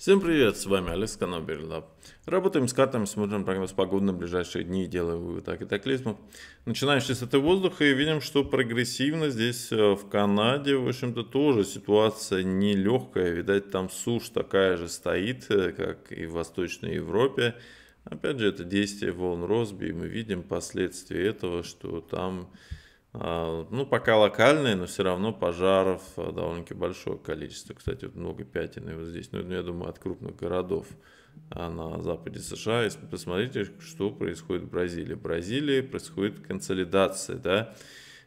Всем привет, с вами Алекс, канал Берлаб. Работаем с картами, смотрим прогноз погоды на ближайшие дни, делаем вывод о катаклизмах. Начинаем с чистоты воздуха и видим, что прогрессивно здесь э, в Канаде, в общем-то, тоже ситуация нелегкая. Видать, там сушь такая же стоит, э, как и в Восточной Европе. Опять же, это действие волн Росби, и мы видим последствия этого, что там а, ну, пока локальные, но все равно пожаров а, довольно-таки большое количество. Кстати, вот много пятен и вот здесь. Ну, ну я думаю, от крупных городов а, на западе США. Если посмотрите, что происходит в Бразилии. В Бразилии происходит консолидация, да.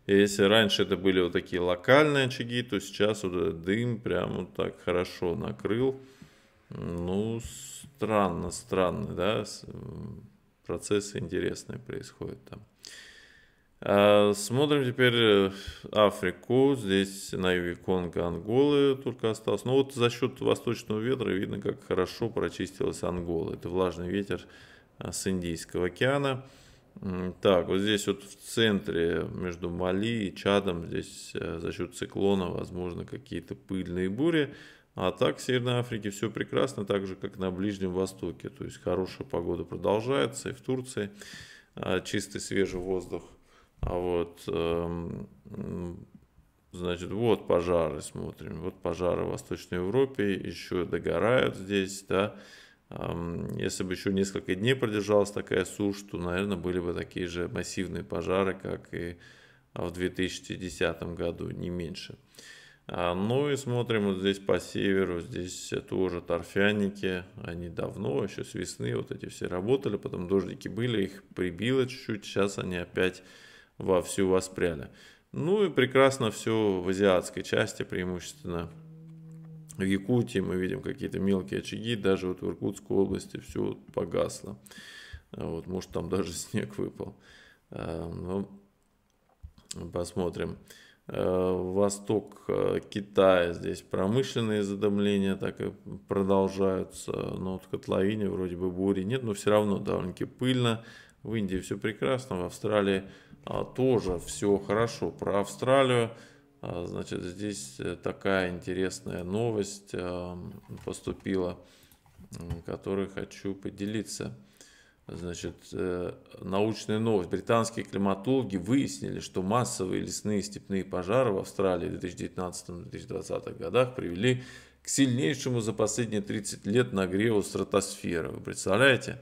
И если раньше это были вот такие локальные очаги, то сейчас вот дым прямо вот так хорошо накрыл. Ну, странно, странно, да. Процессы интересные происходят там. А, смотрим теперь э, Африку. Здесь на юге Конго Анголы только осталось. Но ну вот за счет восточного ветра видно, как хорошо прочистилась Ангола. Это влажный ветер а, с Индийского океана. Так, вот здесь вот в центре между Мали и Чадом, здесь э, за счет циклона, возможно, какие-то пыльные бури. А так в Северной Африке все прекрасно, так же, как на Ближнем Востоке. То есть хорошая погода продолжается и в Турции. А, чистый свежий воздух а Вот, эм, значит, вот пожары смотрим, вот пожары в Восточной Европе еще догорают здесь, да. Если бы еще несколько дней продержалась такая сушь, то, наверное, были бы такие же массивные пожары, как и в 2010 году, не меньше. А, ну и смотрим вот здесь по северу, здесь тоже торфяники, они давно, еще с весны вот эти все работали, потом дождики были, их прибило чуть-чуть, сейчас они опять вовсю воспряли. Ну и прекрасно все в азиатской части, преимущественно в Якутии мы видим какие-то мелкие очаги, даже вот в Иркутской области все погасло. А вот, может, там даже снег выпал. А, но ну, посмотрим. А, восток Китая, здесь промышленные задымления так и продолжаются, но вот в котловине вроде бы бури нет, но все равно довольно-таки пыльно. В Индии все прекрасно, в Австралии а, тоже все хорошо. Про Австралию, а, значит, здесь э, такая интересная новость а, поступила, которой хочу поделиться. Значит, э, научная новость. Британские климатологи выяснили, что массовые лесные и степные пожары в Австралии в 2019-2020 годах привели к сильнейшему за последние 30 лет нагреву стратосферы. Вы представляете?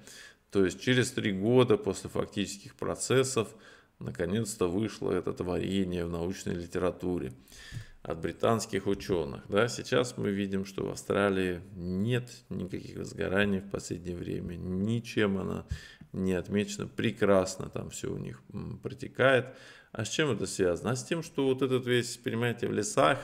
То есть через три года после фактических процессов наконец-то вышло это творение в научной литературе от британских ученых. Да, сейчас мы видим, что в Австралии нет никаких возгораний в последнее время, ничем она не отмечена, прекрасно там все у них протекает. А с чем это связано? А с тем, что вот этот весь, понимаете, в лесах,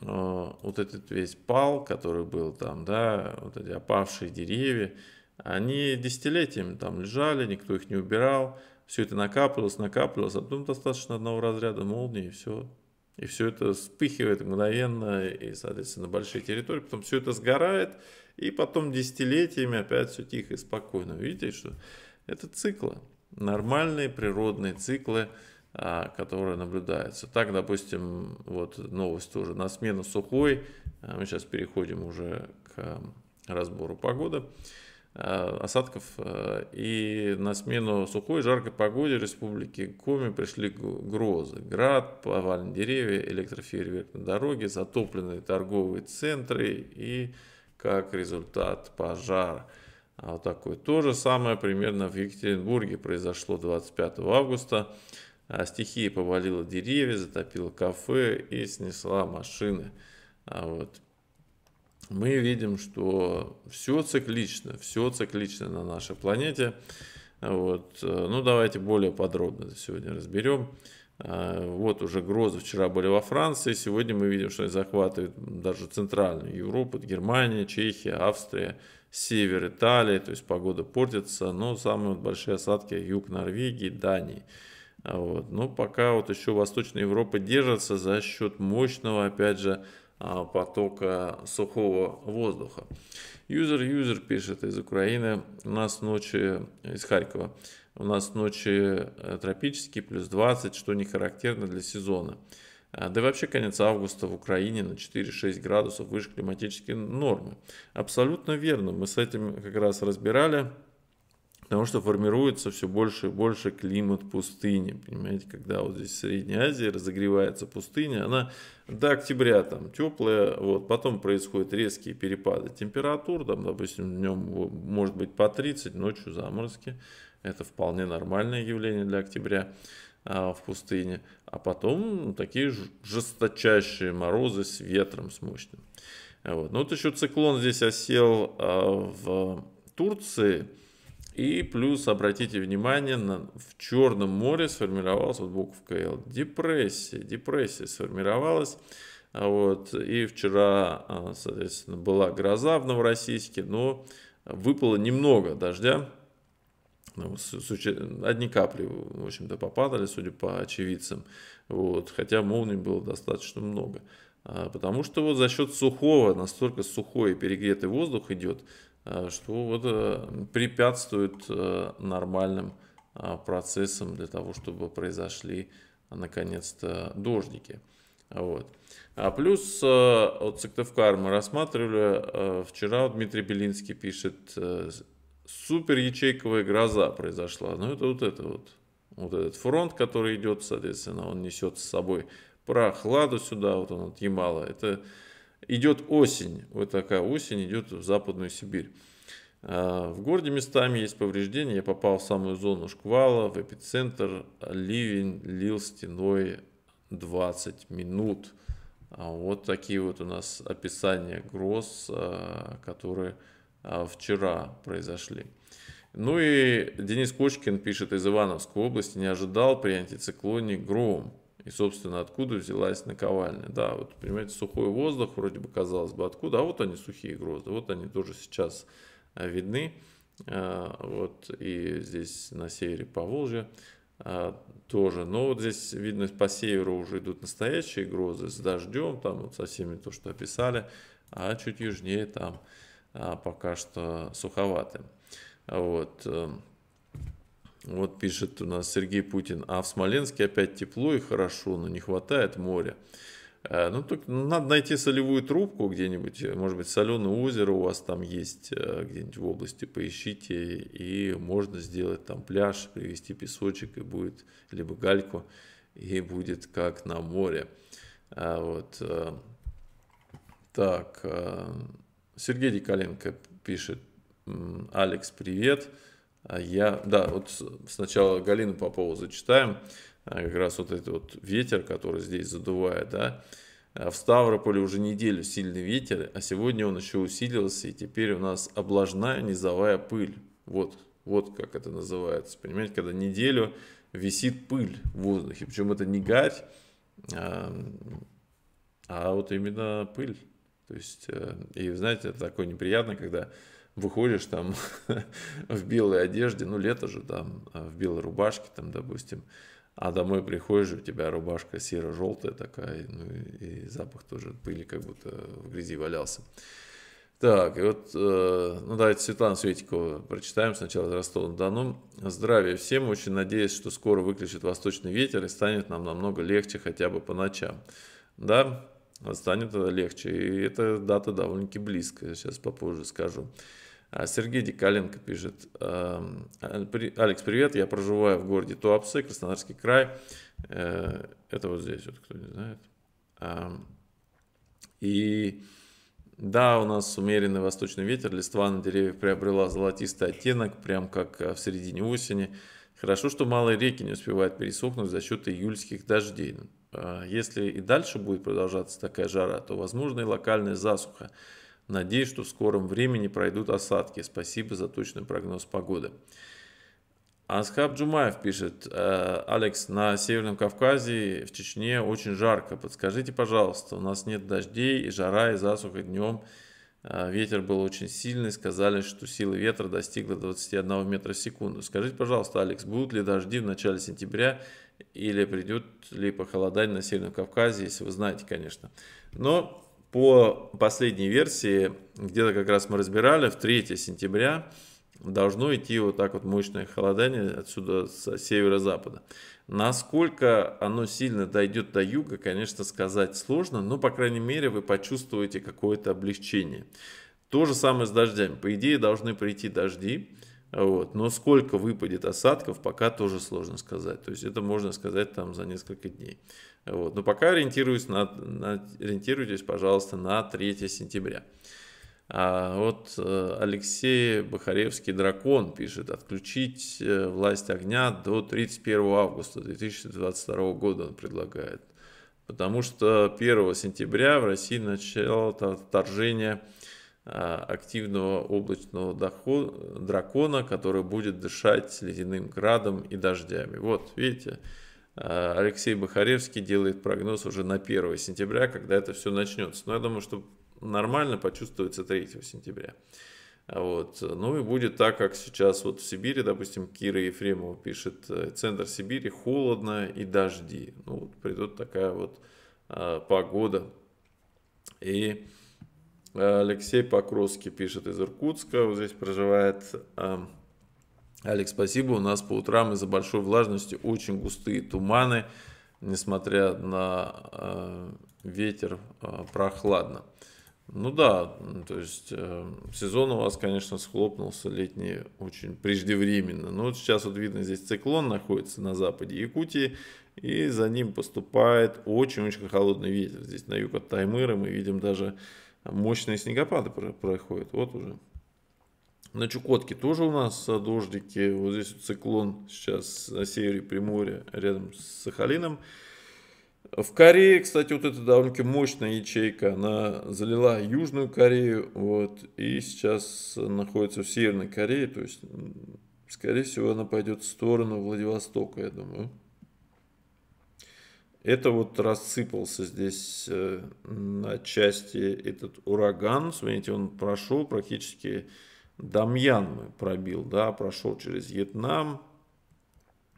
э, вот этот весь пал, который был там, да, вот эти опавшие деревья, они десятилетиями там лежали, никто их не убирал, все это накапливалось, накапливалось, а потом достаточно одного разряда молнии, и все. И все это вспыхивает мгновенно, и, соответственно, на большие территории. Потом все это сгорает, и потом десятилетиями опять все тихо и спокойно. Видите, что это циклы, нормальные природные циклы, а, которые наблюдаются. Так, допустим, вот новость тоже на смену сухой. А мы сейчас переходим уже к разбору погоды. Э, осадков. Э, и на смену сухой жаркой погоде республики Коми пришли грозы. Град, повальные деревья, электрофейерверк на дороге, затопленные торговые центры и, как результат, пожар. А вот такое то же самое примерно в Екатеринбурге произошло 25 августа. А стихия повалила деревья, затопила кафе и снесла машины. А вот мы видим, что все циклично, все циклично на нашей планете. Вот. Э, ну, давайте более подробно сегодня разберем. Э, вот уже грозы вчера были во Франции, сегодня мы видим, что они захватывают даже центральную Европу, Германия, Чехия, Австрия, север Италии, то есть погода портится, но самые большие осадки юг Норвегии, Дании. Вот. Но пока вот еще Восточная Европа держится за счет мощного, опять же, а, потока сухого воздуха. Юзер, юзер пишет из Украины. У нас ночи из Харькова. У нас ночи э, тропические, плюс 20, что не характерно для сезона. А, да и вообще конец августа в Украине на 4-6 градусов выше климатические нормы. Абсолютно верно, мы с этим как раз разбирали Потому что формируется все больше и больше климат пустыни. Понимаете, когда вот здесь в Средней Азии разогревается пустыня, она до октября там теплая, вот, потом происходят резкие перепады температур, там, допустим, днем может быть по 30, ночью заморозки. Это вполне нормальное явление для октября а, в пустыне. А потом такие жесточайшие морозы с ветром, с мощным. Вот. Ну вот еще циклон здесь осел а, в Турции – и плюс, обратите внимание, на, в Черном море сформировалась вот буква КЛ Депрессия, депрессия сформировалась. А вот. И вчера, а, соответственно, была гроза в Новороссийске, но выпало немного дождя. Ну, одни капли, в общем-то, попадали, судя по очевидцам. Вот. Хотя молний было достаточно много. А, потому что вот за счет сухого, настолько сухой и перегретый воздух идет, Э, что вот э, препятствует э, нормальным процессам для того, чтобы произошли наконец-то дождики. Вот. А плюс от Сыктывкар мы рассматривали, вчера Дмитрий Белинский пишет, супер ячейковая гроза произошла. Ну это вот это вот, вот этот фронт, который идет, соответственно, он несет с собой прохладу сюда, вот он от Ямала. Это идет осень. Вот такая осень идет в Западную Сибирь. А, в городе местами есть повреждения. Я попал в самую зону шквала, в эпицентр. Ливень лил стеной 20 минут. А вот такие вот у нас описания гроз, а, которые вчера произошли. Ну и Денис Кочкин пишет из Ивановской области, не ожидал при антициклоне гром. И, собственно, откуда взялась наковальня? Да, вот, понимаете, сухой воздух, вроде бы, казалось бы, откуда? А вот они, сухие грозды, вот они тоже сейчас э, видны. Э, вот, и здесь на севере Поволжья э, тоже. Но вот здесь видно, по северу уже идут настоящие грозы с дождем, там вот со всеми то, что описали, а чуть южнее там пока что суховато. Вот. Вот пишет у нас Сергей Путин, а в Смоленске опять тепло и хорошо, но не хватает моря. Э, ну, так надо найти солевую трубку где-нибудь, может быть, соленое озеро у вас там есть э, где-нибудь в области, поищите, и можно сделать там пляж, привезти песочек, и будет, либо гальку, и будет как на море. А вот. Э, так, Сергей Дикаленко пишет, Алекс, привет. Привет. А я, да, вот сначала Галину Попову зачитаем, а, как раз вот этот вот ветер, который здесь задувает, да, а в Ставрополе уже неделю сильный ветер, а сегодня он еще усилился, и теперь у нас облажная низовая пыль. Вот, вот как это называется, понимаете, когда неделю висит пыль в воздухе, причем это не гарь, а, а вот именно пыль. То есть, э, и знаете, это такое неприятно, когда выходишь там в белой одежде, ну, лето же там, а в белой рубашке там, допустим, а домой приходишь, у тебя рубашка серо-желтая такая, ну, и, запах тоже пыли, как будто в грязи валялся. Так, и вот, э, ну давайте Светлану Светикову прочитаем сначала Ростова-на-Дону. Здравия всем, очень надеюсь, что скоро выключит восточный ветер и станет нам намного легче хотя бы по ночам. Да, станет легче, и эта дата довольно-таки близкая, сейчас попозже скажу. А Сергей Дикаленко пишет. Эм, «Э, Алекс, привет, я проживаю в городе Туапсе, Краснодарский край. Э, это вот здесь, вот кто не знает. Эм, и да, у нас умеренный восточный ветер, листва на деревьях приобрела золотистый оттенок, прям как э, в середине осени. Хорошо, что малые реки не успевают пересохнуть за счет июльских дождей. Если и дальше будет продолжаться такая жара, то возможно и локальная засуха. Надеюсь, что в скором времени пройдут осадки. Спасибо за точный прогноз погоды. Асхаб Джумаев пишет, «Э, Алекс, на Северном Кавказе, в Чечне очень жарко. Подскажите, пожалуйста, у нас нет дождей и жара, и засуха днем. Э, ветер был очень сильный, сказали, что сила ветра достигла 21 метра в секунду. Скажите, пожалуйста, Алекс, будут ли дожди в начале сентября или придет ли похолодание на Северном Кавказе, если вы знаете, конечно. Но по последней версии, где-то как раз мы разбирали, в 3 сентября должно идти вот так вот мощное холодание отсюда с северо-запада. Насколько оно сильно дойдет до юга, конечно, сказать сложно, но, по крайней мере, вы почувствуете какое-то облегчение. То же самое с дождями. По идее, должны прийти дожди, вот. Но сколько выпадет осадков, пока тоже сложно сказать. То есть это можно сказать там за несколько дней. Вот. Но пока ориентируйтесь, на, на, ориентируйтесь, пожалуйста, на 3 сентября. А вот э, Алексей Бахаревский «Дракон» пишет «Отключить э, власть огня до 31 августа 2022 года» он предлагает. Потому что 1 сентября в России начало вторжение – а, активного облачного дракона, который будет дышать ледяным градом и дождями. Вот, видите, а, Алексей Бахаревский делает прогноз уже на 1 сентября, когда это все начнется. Но я думаю, что нормально почувствуется 3 сентября. Вот. Ну и будет так, как сейчас вот в Сибири, допустим, Кира Ефремова пишет, э, центр Сибири холодно и дожди. Ну вот придет такая вот э, погода. И Э, Алексей Покровский пишет из Иркутска, вот здесь проживает. Э, Алекс, спасибо. У нас по утрам из-за большой влажности очень густые туманы, несмотря на э, ветер, прохладно. Ну да, то есть сезон у вас, конечно, схлопнулся летний очень преждевременно. Но вот сейчас вот видно, здесь циклон находится на западе Якутии, и за ним поступает очень-очень холодный ветер. Здесь на юг от Таймыра мы видим даже мощные снегопады проходят. Вот уже. На Чукотке тоже у нас э, дождики. Вот здесь циклон сейчас на севере Приморья, рядом с Сахалином. В Корее, кстати, вот эта довольно-таки мощная ячейка, она залила Южную Корею, вот, и сейчас находится в Северной Корее, то есть, скорее всего, она пойдет в сторону Владивостока, я думаю. Это вот рассыпался здесь э, на части этот ураган. Смотрите, он прошел практически до Мьянмы пробил, да, прошел через Вьетнам,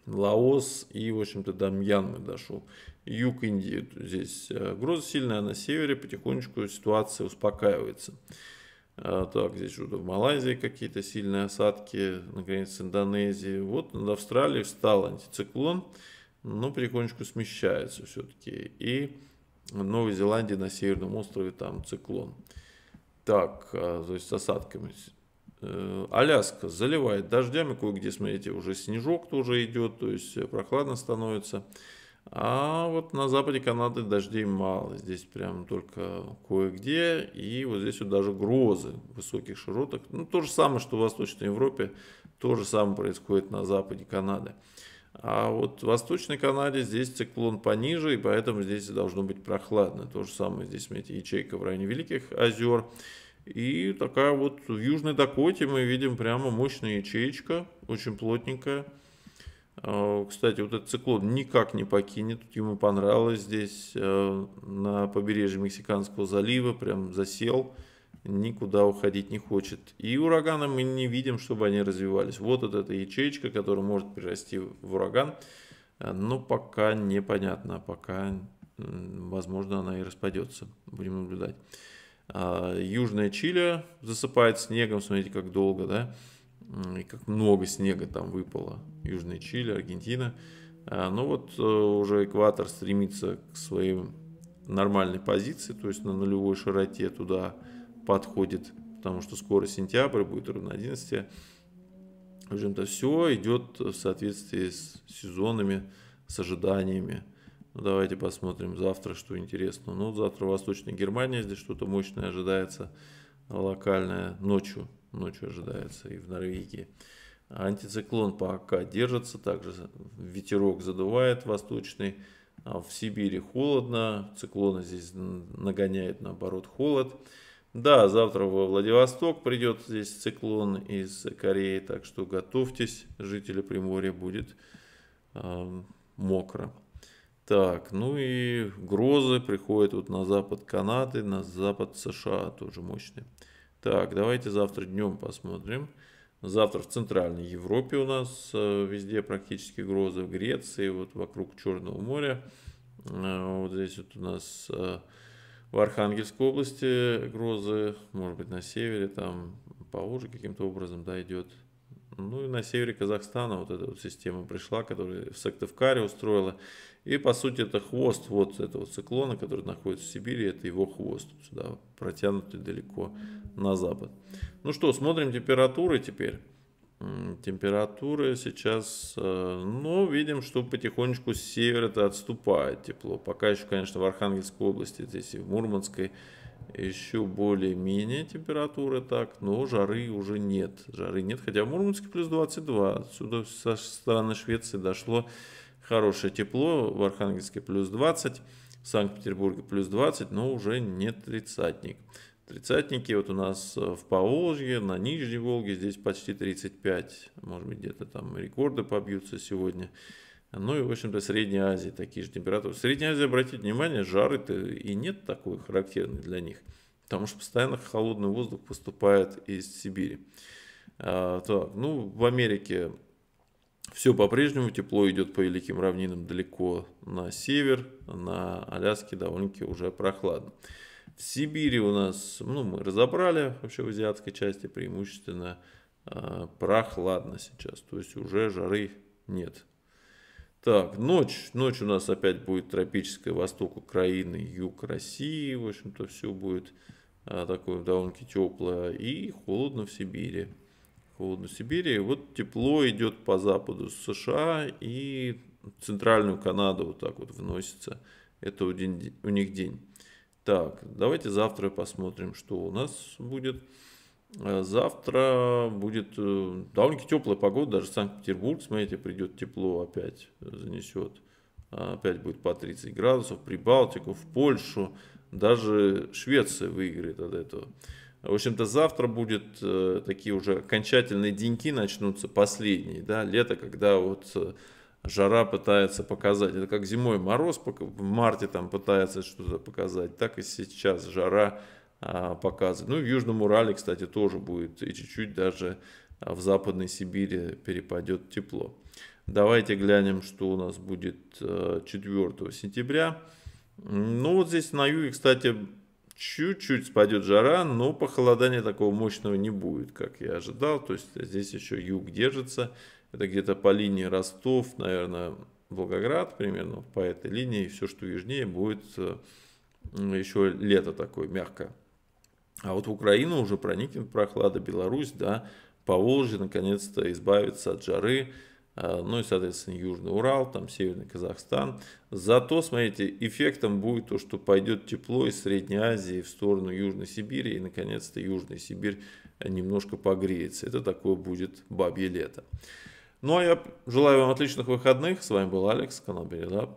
Лаос и, в общем-то, до Мьянмы дошел. Юг Индии, здесь э, гроза сильная, на севере потихонечку ситуация успокаивается. А, так, здесь что-то в Малайзии какие-то сильные осадки, наконец, Индонезии. Вот над Австралией встал антициклон ну, потихонечку смещается все-таки. И в Новой Зеландии на Северном острове там циклон. Так, а, то есть с осадками. Э, Аляска заливает дождями, кое-где, смотрите, уже снежок тоже идет, то есть э, прохладно становится. А вот на западе Канады дождей мало, здесь прям только кое-где, и вот здесь вот даже грозы высоких широтах Ну, то же самое, что в Восточной Европе, то же самое происходит на западе Канады. А вот в Восточной Канаде здесь циклон пониже, и поэтому здесь должно быть прохладно. То же самое здесь, смотрите, ячейка в районе Великих озер. И такая вот в Южной Дакоте мы видим прямо мощная ячеечка, очень плотненькая. А, кстати, вот этот циклон никак не покинет, ему понравилось здесь э, на побережье Мексиканского залива, прям засел никуда уходить не хочет. И ураганы мы не видим, чтобы они развивались. Вот вот эта ячейка, которая может перерасти в ураган, э, но пока непонятно, пока, возможно, она и распадется. Будем наблюдать. А, Южная Чили засыпает снегом, смотрите, как долго, да, и как много снега там выпало. Южная Чили, Аргентина. А, ну вот э, уже экватор стремится к своей нормальной позиции, то есть на нулевой широте туда подходит, потому что скоро сентябрь будет ровно 11. В общем-то, все идет в соответствии с сезонами, с ожиданиями. Ну, давайте посмотрим завтра, что интересно. Ну, завтра Восточная Германия, здесь что-то мощное ожидается, локальное, ночью, ночью ожидается и в Норвегии. Антициклон пока держится, также ветерок задувает восточный. А в Сибири холодно, циклоны здесь нагоняет наоборот холод. Да, завтра во Владивосток придет здесь циклон из Кореи, так что готовьтесь, жители Приморья, будет э, мокро. Так, ну и грозы приходят вот на запад Канады, на запад США тоже мощные. Так, давайте завтра днем посмотрим. Завтра в Центральной Европе у нас э, везде практически грозы, в Греции, вот вокруг Черного моря. Э, вот здесь вот у нас... Э, в Архангельской области грозы, может быть, на севере там поуже каким-то образом дойдет. Да, ну и на севере Казахстана вот эта вот система пришла, которая в Сыктывкаре устроила. И по сути это хвост вот этого циклона, который находится в Сибири, это его хвост сюда протянутый далеко на запад. Ну что, смотрим температуры теперь. Температура сейчас, э, ну, видим, что потихонечку с севера-то отступает тепло. Пока еще, конечно, в Архангельской области, здесь и в Мурманской, еще более-менее температуры, так, но жары уже нет. Жары нет, хотя в Мурманске плюс 22. Отсюда со стороны Швеции дошло хорошее тепло, в Архангельске плюс 20, в Санкт-Петербурге плюс 20, но уже не тридцатник. Тридцатники вот у нас э, в Поволжье, на Нижней Волге здесь почти 35, может быть где-то там рекорды побьются сегодня. Ну и, в общем-то, Средняя Азия, такие же температуры. В Средней Азии, обратите внимание, жары-то и нет такой характерной для них, потому что постоянно холодный воздух поступает из Сибири. А, так, ну, в Америке все по-прежнему, тепло идет по великим равнинам далеко на север, на Аляске довольно-таки уже прохладно. В Сибири у нас, ну, мы разобрали вообще в азиатской части преимущественно э, прохладно сейчас, то есть уже жары нет. Так, ночь. Ночь у нас опять будет тропическая, восток Украины, юг России. В общем-то, все будет а, такое довольно-таки теплое. И холодно в Сибири. Холодно в Сибири. Вот тепло идет по западу с США и центральную Канаду вот так вот вносится. Это у, день, у них день. Так, давайте завтра посмотрим, что у нас будет. Э, завтра будет э, довольно-таки теплая погода, даже Санкт-Петербург, смотрите, придет тепло опять, занесет. Опять будет по 30 градусов, Прибалтику, в Польшу, даже Швеция выиграет от этого. В общем-то, завтра будут э, такие уже окончательные деньки начнутся, последние, да, лето, когда вот жара пытается показать. Это как зимой мороз в марте там пытается что-то показать, так и сейчас жара а, показывает. Ну и в Южном Урале, кстати, тоже будет и чуть-чуть даже а, в Западной Сибири перепадет тепло. Давайте глянем, что у нас будет 4 э, сентября. Ну вот здесь на юге, кстати, чуть-чуть спадет жара, но похолодания такого мощного не будет, как я ожидал. То есть здесь еще юг держится. Это где-то по линии Ростов, наверное, Волгоград примерно, по этой линии. Все, что южнее, будет э, еще лето такое мягкое. А вот в Украину уже проникнет прохлада, Беларусь, да, по Волжье наконец-то избавится от жары, э, ну и, соответственно, Южный Урал, там Северный Казахстан. Зато, смотрите, эффектом будет то, что пойдет тепло из Средней Азии в сторону Южной Сибири, и, наконец-то, Южная Сибирь немножко погреется. Это такое будет бабье лето. Ну а я желаю вам отличных выходных. С вами был Алекс, канал Передап.